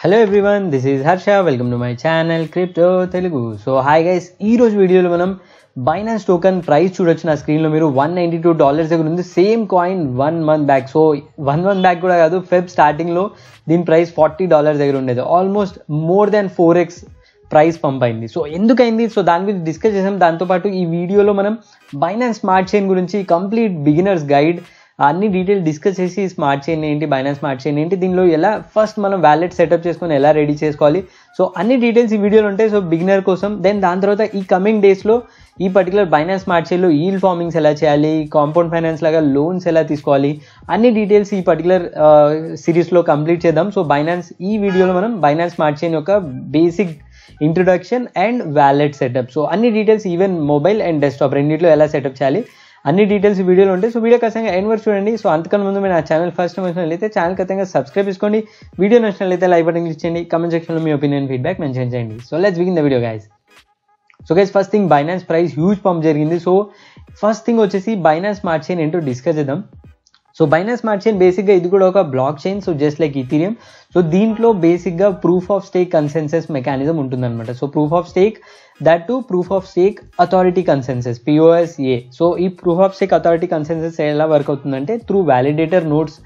hello everyone this is Harsha welcome to my channel crypto Telugu so hi guys ఈ రోజు వీడియోలో మనం బైనాన్స్ టోకన్ ప్రైస్ చూడొచ్చు నా స్క్రీన్లో మీరు వన్ నైంటీ టూ డాలర్స్ దగ్గర ఉంది same coin one month back so one month back కూడా కాదు ఫెబ్ స్టార్టింగ్లో దీని ప్రైస్ ఫార్టీ డాలర్స్ దగ్గర ఉండేది almost more than four X price pump అయింది సో ఎందుకైంది సో దాని గురించి డిస్కస్ చేసాం దాంతోపాటు ఈ వీడియోలో మనం బైనాన్స్ స్మార్ట్ చైన్ గురించి కంప్లీట్ బిగినర్స్ గైడ్ అన్ని డీటెయిల్ డిస్కస్ చేసి స్మార్ట్ చైన్ ఏంటి బైనాన్స్ స్మార్ట్ చైన్ ఏంటి దీనిలో ఎలా ఫస్ట్ మనం వ్యాలెట్ సెటప్ చేసుకొని ఎలా రెడీ చేసుకోవాలి సో అన్ని డీటెయిల్స్ ఈ వీడియోలో ఉంటాయి సో బిగినర్ కోసం దెన్ దాని తర్వాత ఈ కమింగ్ డేస్లో ఈ పర్టికులర్ బైనాన్స్ స్మార్ట్ చైన్లో ఈల్ ఫార్మింగ్స్ ఎలా చేయాలి కాంపౌండ్ ఫైనాన్స్ లాగా లోన్స్ ఎలా తీసుకోవాలి అన్ని డీటెయిల్స్ ఈ పర్టికులర్ సిరీస్లో కంప్లీట్ చేద్దాం సో బైనాన్స్ ఈ వీడియోలో మనం బైనాన్స్ స్మార్ట్ చైన్ యొక్క basic introduction and wallet setup so అన్ని details even mobile and desktop రెండింటిలో ఎలా సెటప్ చేయాలి అన్ని డీటెయిల్స్ వీడియోలో ఉంటాయి సో వీడియో ఖచ్చితంగా ఎండ్ వరకు చూడండి సో అంతకన్నా ముందు మీరు నా ఛానల్ ఫస్ట్ టైం వచ్చినట్లయితే ఛానల్ ఖచ్చితంగా సబ్స్క్రైబ్ చేసుకోండి వీడియో నచ్చినట్లయితే లైక్ బటన్ క్లిక్ చేయండి కమెంట్ సెక్షన్లో మీ ఒపీనియన్ ఫీడ్బ్యాక్ మెన్షన్ చేయండి so let's begin the video guys so guys first thing Binance price huge pump జరిగింది సో ఫస్ట్ థింగ్ వచ్చేసి బైనాన్స్ స్మార్ట్ చైన్ ఏంటో డిస్కస్ చేద్దాం సో బైనాన్స్ స్మార్ట్ చైన్ బేసిక్గా ఇది కూడా ఒక block chain so just like Ethereum so దీంట్లో బేసిక్గా proof of stake consensus mechanism ఉంటుందన్నమాట so proof of stake that to proof of stake authority consensus PoSA so ఈ proof of stake authority consensus ఎలా work అవుతుందంటే through validator notes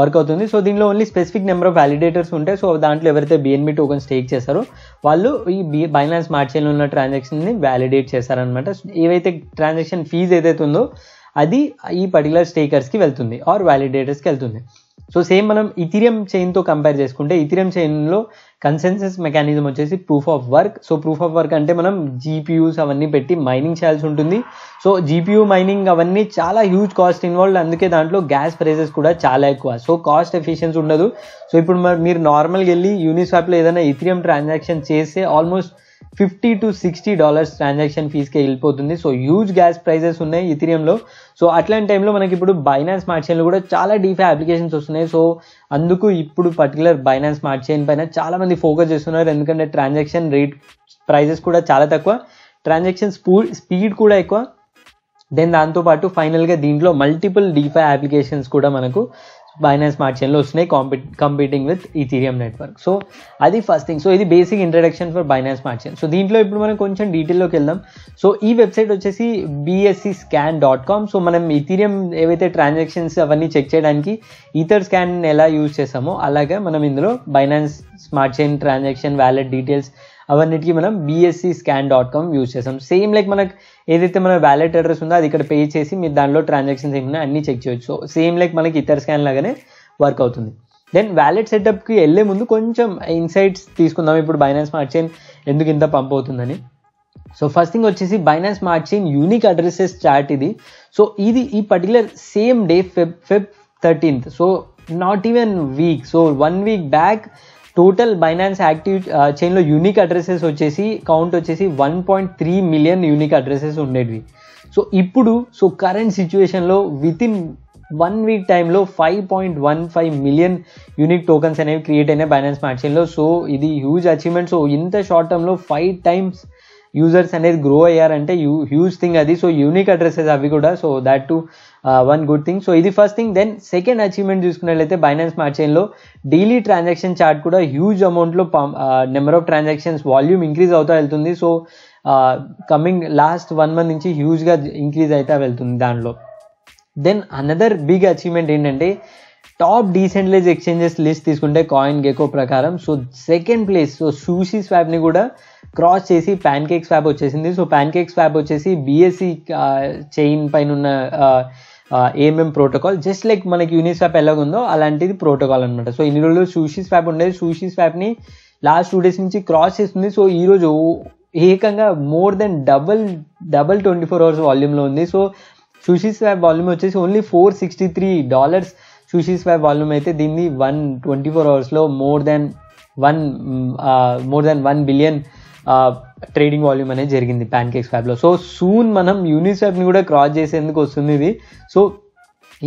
work అవుతుంది so దీనిలో only specific number of validators ఉంటాయి so దాంట్లో ఎవరైతే BNB token stake చేశారో వాళ్ళు ఈ బి బైనాన్స్ స్మార్ట్ చైన్లో ఉన్న ట్రాన్సాక్షన్ని వ్యాలిడేట్ చేశారనమాట ఏవైతే ట్రాన్సాక్షన్ ఫీజ్ ఏదైతే ఉందో అది ఈ పర్టికులర్ స్టేకర్స్కి వెళ్తుంది ఆర్ వ్యాలిడేటర్స్కి వెళ్తుంది సో సేమ్ మనం ఇథిరియం చైన్తో కంపేర్ చేసుకుంటే ఇథిరియం చైన్లో కన్సెన్సెస్ మెకానిజం వచ్చేసి proof of work so proof of work అంటే మనం జీపీయూస్ అవన్నీ పెట్టి మైనింగ్ చేయాల్సి ఉంటుంది సో జీపీయూ మైనింగ్ అవన్నీ చాలా హ్యూజ్ కాస్ట్ ఇన్వాల్వ్ అందుకే దాంట్లో గ్యాస్ ప్రైసెస్ కూడా చాలా ఎక్కువ సో కాస్ట్ ఎఫిషియన్స్ ఉండదు సో ఇప్పుడు మీరు నార్మల్గా వెళ్ళి యూనిస్వాప్లో ఏదైనా ఇథిరియం ట్రాన్సాక్షన్ చేస్తే almost fifty to sixty dollars transaction ఫీస్కే వెళ్ళిపోతుంది సో హ్యూజ్ గ్యాస్ ప్రైజెస్ ఉన్నాయి ఇథిరియంలో సో అట్లాంటి టైంలో మనకి ఇప్పుడు బైనాన్స్ స్మార్ట్ చైన్లో కూడా చాలా డీఫై అప్లికేషన్స్ వస్తున్నాయి సో అందుకు ఇప్పుడు పర్టికులర్ బైనాన్స్ స్మార్ట్ చైన్ పైన చాలా మంది ఫోకస్ చేస్తున్నారు ఎందుకంటే ట్రాన్సాక్షన్ రేట్ ప్రైజెస్ కూడా చాలా తక్కువ ట్రాన్సాక్షన్ స్పీడ్ కూడా ఎక్కువ దెన్ దాంతోపాటు ఫైనల్గా దీంట్లో మల్టిపుల్ డీఫై అప్లికేషన్స్ కూడా మనకు బైనాన్స్ స్మార్ట్ చైన్లో వస్తున్నాయి కాంపీ competing with Ethereum network so అది ఫస్ట్ థింగ్ సో ఇది basic introduction for Binance smart chain so దీంట్లో ఇప్పుడు మనం కొంచెం డీటెయిల్లోకి వెళ్దాం సో ఈ వెబ్సైట్ వచ్చేసి BSC scan dot com so మనం ఈథీరియం ఏవైతే ట్రాన్సాక్షన్స్ అవన్నీ చెక్ చేయడానికి ఈథర్ స్కాన్ ఎలా యూజ్ చేస్తామో అలాగే మనం ఇందులో Binance smart chain transaction wallet details అవన్నిటికీ మనం BSC scan dot com use చేస్తాం సేమ్ లైక్ మనకు ఏదైతే మన వ్యాలెట్ అడ్రస్ ఉందో అది ఇక్కడ పే చేసి మీరు దానిలో ట్రాన్సాక్షన్స్ ఏమైనా అన్ని చెక్ చేయొచ్చు సేమ్ లైక్ మనకి ఇతర స్కాన్ లాగానే వర్క్ అవుతుంది దెన్ వ్యాలెట్ సెటప్కి వెళ్ళే ముందు కొంచెం ఇన్సైట్స్ తీసుకుందాం ఇప్పుడు బైనాన్స్ స్మార్ట్ చైన్ ఎందుకు ఇంత పంప్ అవుతుందని సో ఫస్ట్ థింగ్ వచ్చేసి Binance smart chain unique addresses chart ఇది సో ఇది ఈ particular same day Feb fif thirteenth so not even week so one week back total Binance active చైన్లో unique addresses వచ్చేసి count వచ్చేసి one point three million unique addresses ఉండేవి so ఇప్పుడు so current సిచ్యువేషన్లో with in one week టైంలో five point one five million unique tokens అనేవి create అయినాయి Binance smart so ఇది హ్యూజ్ అచీవ్మెంట్ సో ఇంత షార్ట్ టర్మ్లో ఫైవ్ టైమ్స్ యూజర్స్ అనేది గ్రో అయ్యారంటే యూ హ్యూజ్ థింగ్ అది సో యూనిక్ అడ్రస్సెస్ అవి కూడా so that to one good thing so ఇది first thing then second achievement చూసుకున్నట్లయితే బైనాన్స్ స్మార్ట్ చైన్లో డైలీ ట్రాన్సాక్షన్ చార్ట్ కూడా హ్యూజ్ అమౌంట్లో number of transactions volume increase అవుతా వెళ్తుంది so coming last one month నుంచి హ్యూజ్గా ఇంక్రీజ్ అవుతా వెళ్తుంది దాంట్లో దెన్ అనదర్ బిగ్ అచీవ్మెంట్ ఏంటంటే టాప్ డీసెంట్లైజ్ ఎక్స్చేంజెస్ లిస్ట్ తీసుకుంటే కాయిన్ గెకో ప్రకారం so second place so sushi స్వాప్ని కూడా క్రాస్ చేసి ప్యాన్ కేక్ స్వాప్ వచ్చేసింది సో ప్యాన్ కేక్ స్వాప్ వచ్చేసి బీఎస్సీ చైన్ పైన ఉన్న ఏఎంఎం ప్రోటోకాల్ జస్ట్ లైక్ మనకి యూనిస్వాప్ ఎలాగుందో అలాంటిది ప్రోటోకాల్ అనమాట సో ఇన్ని రోజులు సూషీ స్వాప్ ఉండేది సూషీ స్వాప్ని లాస్ట్ టూ డేస్ నుంచి క్రాస్ చేస్తుంది సో ఈరోజు ఏకంగా more then double double twenty four hours వాల్యూమ్లో ఉంది సో సూషీ స్వాప్ వాల్యూమ్ వచ్చేసి only four sixty three dollars sushiswap volume అయితే దీన్ని వన్ ట్వంటీ ఫోర్ అవర్స్లో more than one more than one billion trading volume అనేది జరిగింది pancakes కేక్స్ ఫ్యాబ్లో సో సూన్ మనం వ్యాప్ని కూడా క్రాస్ చేసేందుకు వస్తుంది ఇది సో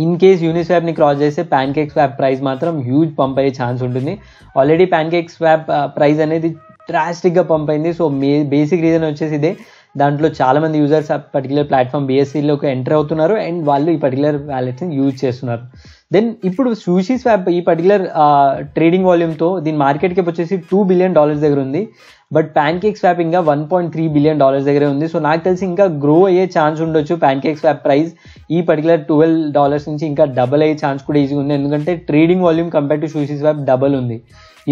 ఇన్ కేస్ యూనిస్వాబ్ని క్రాస్ చేస్తే ప్యాన్ కేక్స్ ప్రైస్ మాత్రం హ్యూజ్ పంప్ అయ్యే ఛాన్స్ ఉంటుంది ఆల్రెడీ ప్యాన్ కేక్స్ ఫ్యాబ్ ప్రైస్ అనేది డ్రాస్టిక్గా పంప్ అయింది సో మే బేసిక్ రీజన్ వచ్చేసి ఇదే దాంట్లో చాలామంది యూజర్స్ ఆ పర్టికులర్ ప్లాట్ఫామ్ బీఎస్సీలోకి ఎంటర్ అవుతున్నారు అండ్ వాళ్ళు ఈ పర్టికులర్ వ్యాలెట్ని యూజ్ చేస్తున్నారు దెన్ ఇప్పుడు సూషీ స్వాప్ ఈ పర్టికులర్ ట్రేడింగ్ వాల్యూమ్తో దీని మార్కెట్కి వచ్చేసి టూ బిలియన్ డాలర్స్ దగ్గర ఉంది బట్ ప్యాన్ కేక్ స్వాప్ ఇంకా one point three billion dollars దగ్గరే ఉంది సో నాకు తెలిసి ఇంకా గ్రో అయ్యే ఛాన్స్ ఉండొచ్చు ప్యాన్ కేక్ స్వాప్ ప్రైస్ ఈ పర్టికులర్ ట్వెల్వ్ డాలర్స్ నుంచి ఇంకా డబల్ అయ్యే ఛాన్స్ కూడా ఈజీగా ఉంది ఎందుకంటే trading volume compare to sushi swap double ఉంది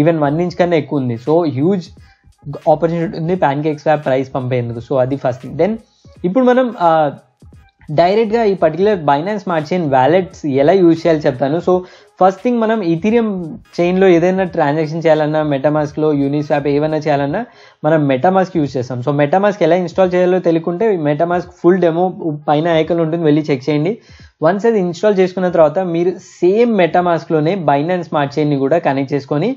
ఈవెన్ వన్ ఇంచ్ కన్నా ఎక్కువ ఉంది సో హ్యూజ్ ఆపర్చునిటీ ఉంది ప్యాన్ కేక్ స్వాప్ ప్రైస్ పంపేందుకు సో అది ఫస్ట్ దెన్ ఇప్పుడు మనం డైరెక్ట్గా ఈ particular Binance smart chain wallets ఎలా యూజ్ చేయాలి చెప్తాను సో ఫస్ట్ థింగ్ మనం ఇథీరియం చైన్లో ఏదైనా ట్రాన్సాక్షన్ చేయాలన్నా మెటామాస్క్లో యూనిస్వాప్ ఏమైనా చేయాలన్నా మనం మెటామాస్క్ యూజ్ చేస్తాం సో మెటామాస్క్ ఎలా ఇన్స్టాల్ చేయాలో తెలియకుంటే మెటామాస్క్ ఫుల్ డెమో పైన ఐకన్ ఉంటుంది వెళ్ళి చెక్ చేయండి వన్స్ అది ఇన్స్టాల్ చేసుకున్న తర్వాత మీరు సేమ్ మెటామాస్క్లోనే బైనాన్స్ స్మార్ట్ చైన్ని కూడా కనెక్ట్ చేసుకొని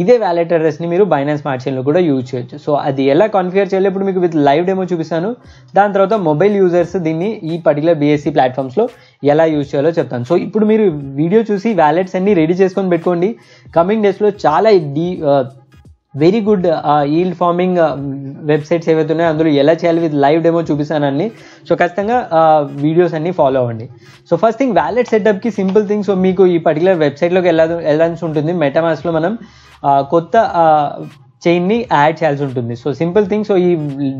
ఇదే వ్యాలెట్ అడ్రస్ని మీరు బైనాన్స్ స్మార్ట్ కూడా యూజ్ చేయొచ్చు సో అది ఎలా కాన్ఫిగర్ చేయాలి ఇప్పుడు మీకు విత్ లైవ్ డెమో చూపిస్తాను దాని తర్వాత మొబైల్ యూజర్స్ దీన్ని ఈ పర్టికులర్ బీఎస్సీ ప్లాట్ఫామ్స్లో ఎలా యూజ్ చేయాలో చెప్తాను సో ఇప్పుడు మీరు వీడియో చూసి వ్యాలెట్స్ అన్ని రెడీ చేసుకొని పెట్టుకోండి కమింగ్ డేస్లో చాలా డీ very good yield farming websites ఏవైతే ఉన్నాయో అందులో ఎలా చేయాలి విత్ లైవ్ డెమో చూపిస్తానని సో ఖచ్చితంగా వీడియోస్ అన్ని ఫాలో అవ్వండి సో ఫస్ట్ థింగ్ వ్యాలెట్ సెటప్కి సింపుల్ థింగ్ సో మీకు ఈ పర్టికులర్ వెబ్సైట్లోకి వెళ్ళా వెళ్ళాల్సి ఉంటుంది మెటామాస్లో మనం కొత్త చైన్ని యాడ్ చేయాల్సి ఉంటుంది సో సింపుల్ థింగ్ సో ఈ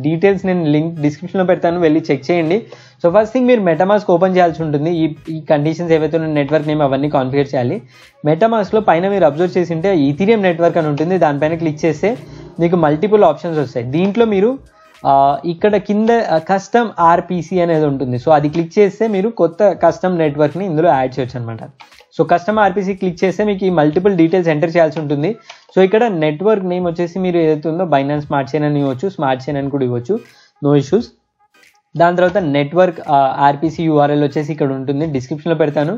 డీటెయిల్స్ నేను లింక్ డిస్క్రిప్షన్లో పెడతాను వెళ్ళి చెక్ చేయండి సో ఫస్ట్ థింగ్ మీరు మెటామాస్క్ ఓపెన్ చేయాల్సి ఉంటుంది ఈ ఈ కండిషన్స్ ఏవైతే ఉన్న నెట్వర్క్ నేమ్ అవన్నీ కాన్ఫిగర్ చేయాలి మెటామాస్క్లో పైన మీరు అబ్జర్వ్ చేసి ఉంటే ఈథీరియం నెట్వర్క్ అని ఉంటుంది దానిపైన క్లిక్ చేస్తే మీకు మల్టిపుల్ ఆప్షన్స్ వస్తాయి దీంట్లో మీరు ఇక్కడ కింద కస్టమ్ ఆర్పిసి అనేది ఉంటుంది సో అది క్లిక్ చేస్తే మీరు కొత్త కస్టమ్ నెట్వర్క్ని ఇందులో యాడ్ చేయొచ్చు అనమాట సో కస్టమర్ ఆర్పీసీ క్లిక్ చేస్తే మీకు ఈ మల్టిపుల్ డీటెయిల్స్ ఎంటర్ చేయాల్సి ఉంటుంది సో ఇక్కడ నెట్వర్క్ నేమ్ వచ్చేసి మీరు ఏదైతే ఉందో బైనాన్స్ స్మార్ట్ చైన్ అని ఇవ్వచ్చు స్మార్ట్ చైన్ అని కూడా ఇవ్వచ్చు నో ఇష్యూస్ దాని తర్వాత నెట్వర్క్ ఆర్పీసీ యూఆర్ఎల్ వచ్చేసి ఇక్కడ ఉంటుంది డిస్క్రిప్షన్లో పెడతాను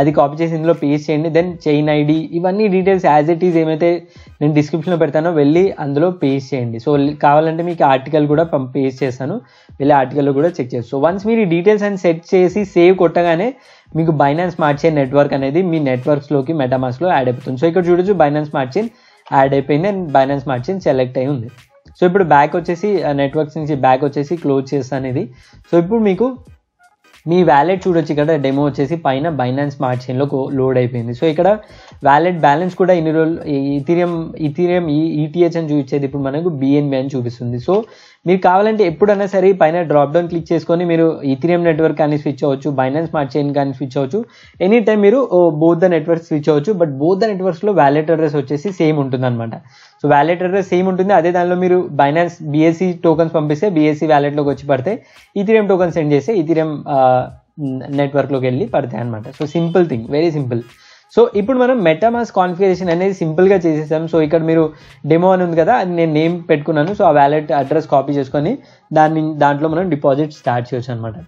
అది కాపీ చేసి ఇందులో పేస్ట్ చేయండి దెన్ చైన్ ఐడి ఇవన్నీ డీటెయిల్స్ యాజ్ ఇట్ ఈజ్ ఏమైతే నేను డిస్క్రిప్షన్లో పెడతానో వెళ్ళి అందులో పేస్ట్ చేయండి సో కావాలంటే మీకు ఆర్టికల్ కూడా పేస్ట్ చేస్తాను వెళ్ళి ఆర్టికల్లో కూడా చెక్ చేస్తాను సో వన్స్ మీరు ఈ డీటెయిల్స్ అని సెట్ చేసి సేవ్ కొట్టగానే మీకు బైనాన్స్ స్మార్ట్ చైన్ నెట్వర్క్ అనేది మీ నెట్వర్క్స్లోకి మెటామాస్క్లో యాడ్ అయిపోతుంది సో ఇక్కడ చూడొచ్చు బైనాన్స్ స్మార్ట్ చైన్ యాడ్ అయిపోయింది and Binance smart chain select అయి ఉంది సో ఇప్పుడు బ్యాక్ వచ్చేసి నెట్వర్క్స్ నుంచి బ్యాక్ వచ్చేసి క్లోజ్ చేస్తాను అనేది సో ఇప్పుడు మీకు మీ వ్యాలెట్ చూడొచ్చు ఇక్కడ డెమో వచ్చేసి పైన బైనాన్స్ స్మార్ట్ చైన్లో లోడ్ అయిపోయింది సో ఇక్కడ వ్యాలెట్ బ్యాలెన్స్ కూడా ఇన్ని రోజులు ఇథీరియం ఇథీరియం ఈటీహెచ్ అని చూపించేది ఇప్పుడు మనకు బిఎన్బి అని చూపిస్తుంది సో మీరు కావాలంటే ఎప్పుడైనా సరే పైన డ్రాప్ డౌన్ క్లిక్ చేసుకొని మీరు ఈథిరియం నెట్వర్క్ కానీ స్విచ్ అవ్వచ్చు బైనాన్స్ స్మార్ట్ చైన్ కానీ స్విచ్ అవ్వచ్చు ఎనీ టైం మీరు బోత్ ద నెట్వర్క్ స్విచ్ అవ్వచ్చు బట్ బోత్ ద లో వ్యాలెట్ అడ్రస్ వచ్చేసి సేమ్ ఉంటుంది అనమాట సో వ్యాలెట్ అడ్రస్ సేమ్ ఉంటుంది అదే దానిలో మీరు బైనాన్స్ బీఎస్సీ టోకన్స్ పంపిస్తే బీఎస్సీ వ్యాలెట్లోకి e వచ్చి పడితే ఈథిరియం టోకన్ సెండ్ చేస్తే ఈథిరియం నెట్వర్క్లోకి వెళ్ళి పడతాయి అనమాట so simple thing very simple so ఇప్పుడు మనం మెటామాస్ కాన్ఫిగరేషన్ అనేది సింపుల్గా చేసేసాం సో ఇక్కడ మీరు డెమో అని ఉంది కదా నేను నేమ్ పెట్టుకున్నాను సో ఆ వ్యాలెట్ అడ్రస్ కాపీ చేసుకొని దాన్ని దాంట్లో మనం డిపాజిట్ స్టార్ట్ చేయొచ్చు అనమాట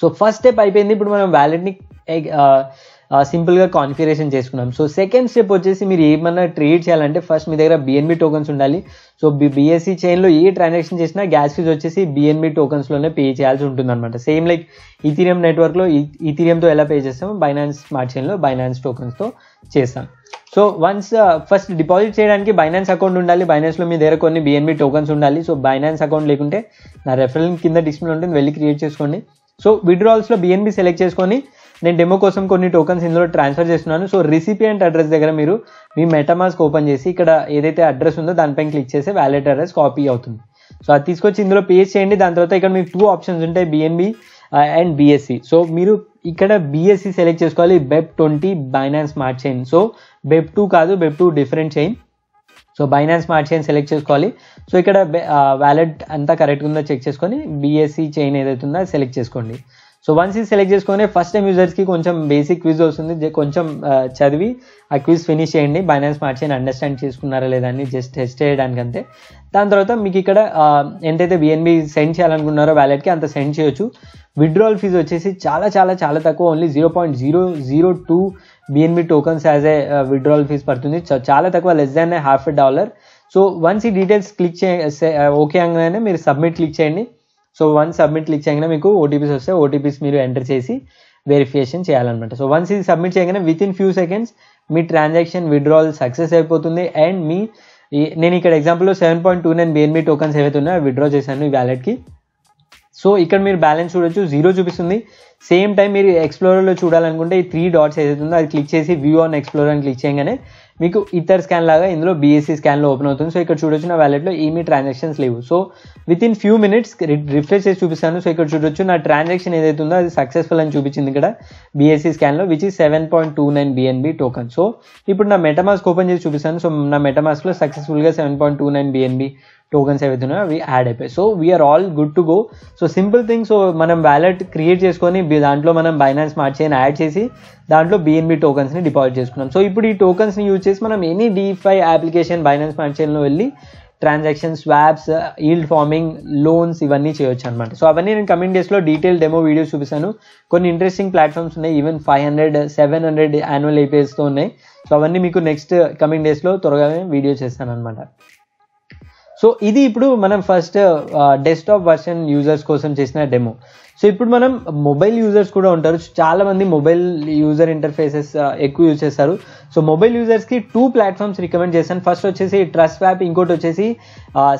సో ఫస్ట్ స్టెప్ అయిపోయింది ఇప్పుడు మనం వ్యాలెట్ని సింపుల్గా కాన్ఫిగరేషన్ చేసుకున్నాం సో సెకండ్ స్టెప్ వచ్చేసి మీరు ఏమన్నా ట్రేడ్ చేయాలంటే ఫస్ట్ మీ దగ్గర బిఎన్బి టోకన్స్ ఉండాలి సో బిఎస్సి చైన్లో ఏ ట్రాన్సాక్షన్ చేసినా గ్యాస్ ఫీజ్ వచ్చేసి బిఎన్బి టోకన్స్లోనే పే చేయాల్సి ఉంటుంది అనమాట సేమ్ లైక్ ఇథీరియం నెట్వర్క్లో ఇథీరియంతో ఎలా పే చేస్తాము బైనాన్స్ స్మార్ట్ చైన్లో బైనాన్స్ తో చేస్తాం సో వన్స్ ఫస్ట్ డిపాజిట్ చేయడానికి బైనాన్స్ అకౌంట్ ఉండాలి లో మీ దగ్గర కొన్ని బిఎన్బి టోకన్స్ ఉండాలి సో బైనాన్స్ అకౌంట్ లేకుంటే నా రెఫరెన్స్ కింద డిస్ప్లే ఉంటుంది వెళ్ళి క్రియేట్ చేసుకోండి సో లో బిఎన్బి సెలెక్ట్ చేసుకొని నేను డెమో కోసం కొన్ని టోకన్స్ ఇందులో ట్రాన్స్ఫర్ చేస్తున్నాను సో రిసిపియంట్ అడ్రస్ దగ్గర మీరు మీ మెటామాస్క్ ఓపెన్ చేసి ఇక్కడ ఏదైతే అడ్రస్ ఉందో దానిపైన క్లిక్ చేస్తే వ్యాలెట్ అడ్రస్ కాపీ అవుతుంది సో అది తీసుకొచ్చి ఇందులో పేస్ చేయండి దాని తర్వాత ఇక్కడ మీకు టూ ఆప్షన్స్ ఉంటాయి బిఎన్బి అండ్ బిఎస్సి సో మీరు ఇక్కడ బిఎస్సి సెలెక్ట్ చేసుకోవాలి BEP twenty Binance smart chain so BEP two కాదు BEP two different chain so Binance smart chain select చేసుకోవాలి సో ఇక్కడ వ్యాలెట్ uh, అంతా కరెక్ట్గా ఉందో చెక్ చేసుకొని బిఎస్సి చైన్ ఏదైతే ఉందో సెలెక్ట్ చేసుకోండి సో వన్స్ ఇది సెలెక్ట్ చేసుకొని ఫస్ట్ టైం యూజర్స్కి కొంచెం బేసిక్ క్విజ్ వస్తుంది కొంచెం చదివి ఆ క్విజ్ ఫినిష్ చేయండి బైనాన్స్ స్మార్ట్ చైన్ అండర్స్టాండ్ చేసుకున్నారా లేదా అని జస్ట్ టెస్ట్ చేయడానికి అంతే దాని తర్వాత మీకు ఇక్కడ ఎంతైతే బిఎన్బి సెండ్ చేయాలనుకున్నారో వ్యాలెట్కి అంత సెండ్ చేయొచ్చు విడ్రాల్ ఫీజ్ వచ్చేసి చాలా చాలా చాలా తక్కువ only zero point zero zero two BNB tokens as a withdrawal fees పడుతుంది చాలా తక్కువ less than half a dollar so once ఈ డీటెయిల్స్ క్లిక్ చే ఓకే అనగానే మీరు సబ్మిట్ క్లిక్ చేయండి సో వన్ సబ్మిట్ క్లిక్ చేయగానే మీకు ఓటీపీస్ వస్తే ఓటీపీస్ మీరు ఎంటర్ చేసి వెరిఫికేషన్ చేయాలన్నమాట సో వన్స్ ఇది సబ్మిట్ చేయగానే విత్ ఇన్ ఫ్యూ సెకండ్స్ మీ ట్రాన్సాక్షన్ విడ్రాల్ సక్సెస్ అయిపోతుంది అండ్ మీ నేను ఇక్కడ ఎగ్జాంపుల్లో seven point two nine BNB tokens ఏవైతే ఉన్నాయో విడ్రా చేశాను ఈ వ్యాలెట్కి సో ఇక్కడ మీరు బ్యాలెన్స్ చూడొచ్చు జీరో చూపిస్తుంది సేమ్ టైం మీరు ఎక్స్ప్లోరర్లో చూడాలనుకుంటే ఈ త్రీ డాట్స్ ఏదైతే ఉందో అది క్లిక్ చేసి వ్యూ ఆన్ ఎక్స్ప్లోరర్ అని క్లిక్ చేయగానే మీకు ఇతర్ స్కాన్ లాగా ఇందులో బీఎస్సీ స్కాన్లో ఓపెన్ అవుతుంది సో ఇక్కడ చూడొచ్చు నా వ్యాలెట్లో ఏమీ ట్రాన్సాక్షన్స్ లేవు so within few minutes refresh చేసి చూపిస్తాను సో ఇక్కడ చూడొచ్చు నా ట్రాన్సాక్షన్ ఏదైతే ఉందో అది సక్సెస్ఫుల్ అని చూపించింది ఇక్కడ బీఎస్సీ స్కాన్లో విచ్ ఈ seven point two nine BNB token so ఇప్పుడు నా మెటమాస్క్ ఓపెన్ చేసి చూపిస్తాను సో నా మెటమాస్క్లో సక్సెస్ఫుల్గా seven point two nine BNB tokens ఏవైతే ఉన్నాయో అవి యాడ్ అయిపోయాయి so we're all good to go so simple thing so మనం వ్యాలెట్ క్రియేట్ చేసుకొని దాంట్లో మనం బైనాన్స్ స్మార్ట్ చైన్ యాడ్ చేసి దాంట్లో బీఎన్బీ టోకన్స్ని డిపాజిట్ చేసుకున్నాం సో ఇప్పుడు ఈ టోకన్స్ని యూజ్ చేసి మనం any DeFi application Binance smart చైన్లో వెళ్ళి transaction swaps yield farming loans ఇవన్నీ చేయొచ్చు అనమాట సో అవన్నీ నేను కమింగ్ డేస్లో డీటెయిల్ డెమో వీడియోస్ చూపిస్తాను కొన్ని ఇంట్రెస్టింగ్ ప్లాట్ఫామ్స్ ఉన్నాయి even five hundred seven hundred annual ఏపీఎస్తో ఉన్నాయి సో అవన్నీ మీకు నెక్స్ట్ కమింగ్ డేస్లో త్వరగానే వీడియో చేస్తాను అనమాట సో ఇది ఇప్పుడు మనం ఫస్ట్ డెస్క్టాప్ వర్షన్ యూజర్స్ కోసం చేసిన డెమో సో ఇప్పుడు మనం మొబైల్ యూజర్స్ కూడా ఉంటారు చాలా మంది మొబైల్ యూజర్ ఇంటర్ఫేసెస్ ఎక్కువ యూజ్ చేస్తారు సో మొబైల్ యూజర్స్కి టూ ప్లాట్ఫామ్స్ రికమెండ్ చేశాను ఫస్ట్ వచ్చేసి ట్రస్ట్ వ్యాప్ ఇంకోటి వచ్చేసి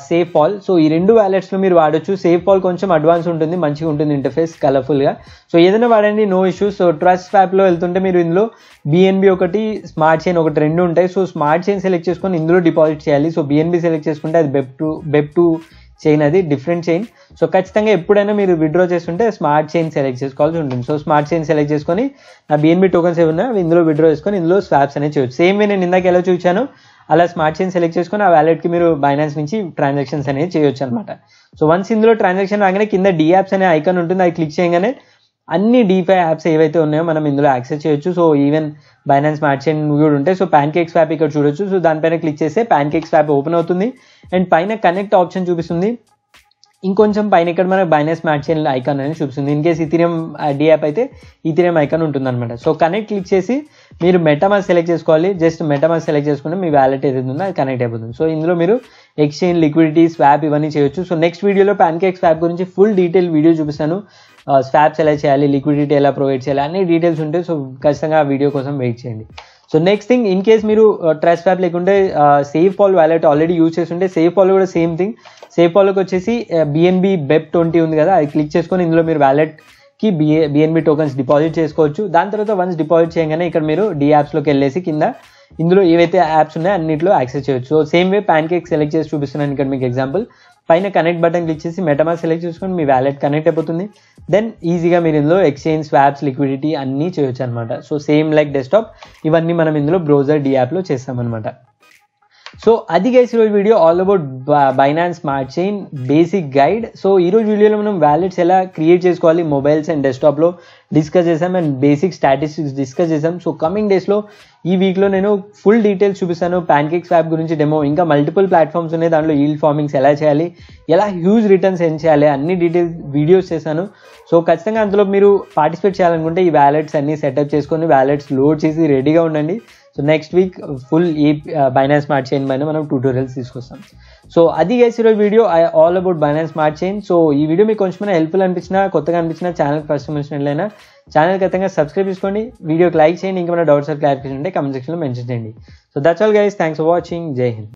సేఫ్ పాల్ సో ఈ రెండు వ్యాలెట్స్లో మీరు వాడచ్చు సేఫ్ పాల్ కొంచెం అడ్వాన్స్ ఉంటుంది మంచిగా ఉంటుంది ఇంటర్ఫేస్ కలర్ఫుల్గా సో ఏదైనా వాడండి నో ఇష్యూస్ సో ట్రస్ట్ లో వెళ్తుంటే మీరు ఇందులో బిఎన్బి ఒకటి స్మార్ట్ చైన్ ఒకటి రెండు ఉంటాయి సో స్మార్ట్ చైన్ సెలెక్ట్ చేసుకొని ఇందులో డిపాజిట్ చేయాలి సో బిఎన్బి సెలెక్ట్ చేసుకుంటే అది BEP two BEP two chain అది డిఫరెంట్ చైన్ సో ఖచ్చితంగా ఎప్పుడైనా మీరు విడ్రా చేస్తుంటే స్మార్ట్ చైన్ సెలెక్ట్ చేసుకోవాల్సి ఉంటుంది సో స్మార్ట్ చైన్ సెలెక్ట్ చేసుకొని నా బిఎన్బి టోకన్స్ ఏవి ఉన్నా అవి ఇందులో విడ్రా చేసుకొని ఇందులో స్వాప్స్ అనేది చేయొచ్చు సేమ్ వే నేను ఇందాక ఎలా చూశాను అలా స్మార్ట్ చైన్ సెలెక్ట్ చేసుకొని ఆ వ్యాలెట్కి మీరు బైనాన్స్ నుంచి ట్రాన్సాక్షన్స్ అనేది చేయొచ్చు అనమాట సో వన్స్ ఇందులో ట్రాన్సాక్షన్ రాగానే కింద డి యాప్స్ అనే ఐకాన్ ఉంటుంది అది క్లిక్ చేయగానే అన్ని డీఫై యాప్స్ ఏవైతే ఉన్నాయో మనం ఇందులో యాక్సెస్ చేయొచ్చు so even Binance match and కూడా ఉంటాయి సో ప్యాన్ కేక్ స్వాప్ ఇక్కడ చూడొచ్చు సో దానిపైన క్లిక్ చేస్తే ప్యాన్ కేక్ స్వాప్ ఓపెన్ అవుతుంది అండ్ పైన కనెక్ట్ ఆప్షన్ చూపిస్తుంది ఇంకొంచెం పైన ఇక్కడ మనకు బైనాన్స్ మ్యాచ్ అండ్ ఐకాన్ అనేది చూపిస్తుంది in case Ethereum dapp అయితే ఇథిరియం ఐకాన్ ఉంటుందన్నమాట సో కనెక్ట్ క్లిక్ చేసి మీరు మెటామాస్ సెలెక్ట్ చేసుకోవాలి జస్ట్ మెటామాస్ సెలెక్ట్ చేసుకుంటే మీ వ్యాలెట్ ఏదైతే ఉందో అది కనెక్ట్ అయిపోతుంది సో ఇందులో మీరు ఎక్స్చేంజ్ లిక్విడిటీ స్వాప్ ఇవన్నీ చేయొచ్చు సో నెక్స్ట్ వీడియోలో ప్యాన్ కేక్ స్వాప్ గురించి ఫుల్ డీటెయిల్ వీడియో చూపిస్తాను స్వాప్స్ ఎలా చేయాలి లిక్విడిటీ ఎలా ప్రొవైడ్ చేయాలి అన్ని డీటెయిల్స్ ఉంటాయి సో ఖచ్చితంగా ఆ వీడియో కోసం వెయిట్ చేయండి so next thing in case మీరు ట్రస్ట్ ఫ్యాప్ లేకుంటే SafePal wallet already use చేస్తుంటే సేఫ్ పాల్ కూడా సేమ్ థింగ్ సేఫ్ పాల్కి వచ్చేసి బిఎన్బి బెప్ ట్వంటీ ఉంది కదా అది క్లిక్ చేసుకొని ఇందులో మీరు వ్యాలెట్ కి బిఏ బిఎన్బి టోకన్స్ డిపాజిట్ చేసుకోవచ్చు దాని తర్వాత వన్స్ డిపాజిట్ చేయగానే ఇక్కడ మీరు డి యాప్స్లోకి వెళ్ళేసి కింద ఇందులో ఏవైతే యాప్స్ ఉన్నాయో అన్నింటిలో యాక్సెస్ చేయొచ్చు same way pancake select చేసి చూపిస్తున్నాను ఇక్కడ మీకు ఎగ్జాంపుల్ పైన కనెక్ట్ బటన్ క్లిక్ చేసి మెటమా సెలెక్ట్ చేసుకొని మీ వ్యాలెట్ కనెక్ట్ అయిపోతుంది దెన్ ఈజీగా మీరు ఇందులో ఎక్స్చేంజ్ స్వాప్స్ లిక్విడిటీ అన్నీ చేయొచ్చు అనమాట సో సేమ్ లైక్ డెస్క్టాప్ ఇవన్నీ మనం ఇందులో బ్రౌజర్ డి యాప్లో చేస్తామన్నమాట సో అది గైస్ ఈరోజు video all about Binance smart chain basic guide so ఈరోజు వీడియోలో మనం వ్యాలెట్స్ ఎలా క్రియేట్ చేసుకోవాలి మొబైల్స్ అండ్ డెస్క్టాప్లో డిస్కస్ చేసాం అండ్ బేసిక్ స్టాటిస్టిక్స్ డిస్కస్ చేసాం సో కమింగ్ డేస్లో ఈ వీక్లో నేను ఫుల్ డీటెయిల్స్ చూపిస్తాను ప్యాన్కేక్ స్వాప్ గురించి డెమో ఇంకా మల్టిపుల్ ప్లాట్ఫామ్స్ ఉన్నాయి దాంట్లో ఈల్ ఫార్మింగ్స్ ఎలా చేయాలి ఎలా హ్యూజ్ రిటర్న్స్ ఏం చేయాలి అన్ని డీటెయిల్స్ వీడియోస్ చేశాను సో ఖచ్చితంగా అందులో మీరు పార్టిసిపేట్ చేయాలనుకుంటే ఈ వ్యాలెట్స్ అన్ని సెటప్ చేసుకొని వ్యాలెట్స్ లోడ్ చేసి రెడీగా ఉండండి సో నెక్స్ట్ వీక్ ఫుల్ ఈ బైనాన్స్ స్మార్ట్ చైన్ పైన మనం ట్యూటోరియల్స్ తీసుకొస్తాం సో అది గైస్ ఈరోజు video all about Binance smart chain so ఈ వీడియో మీకు కొంచెం హెల్ప్ఫుల్ అనిపించినా కొత్తగా అనిపించినా ఛానల్ ఫస్ట్ వచ్చినట్లయినా ఛానల్ ఖచ్చితంగా సబ్స్క్రైబ్ చేసుకోండి వీడియోకి లైక్ చేయండి ఇంకా మన డౌట్స్ క్లారిఫికేషన్ ఉంటే కమెంట్ సెక్షన్లో మెన్షన్ చేయండి so that's all guys thanks for watching జై హింద్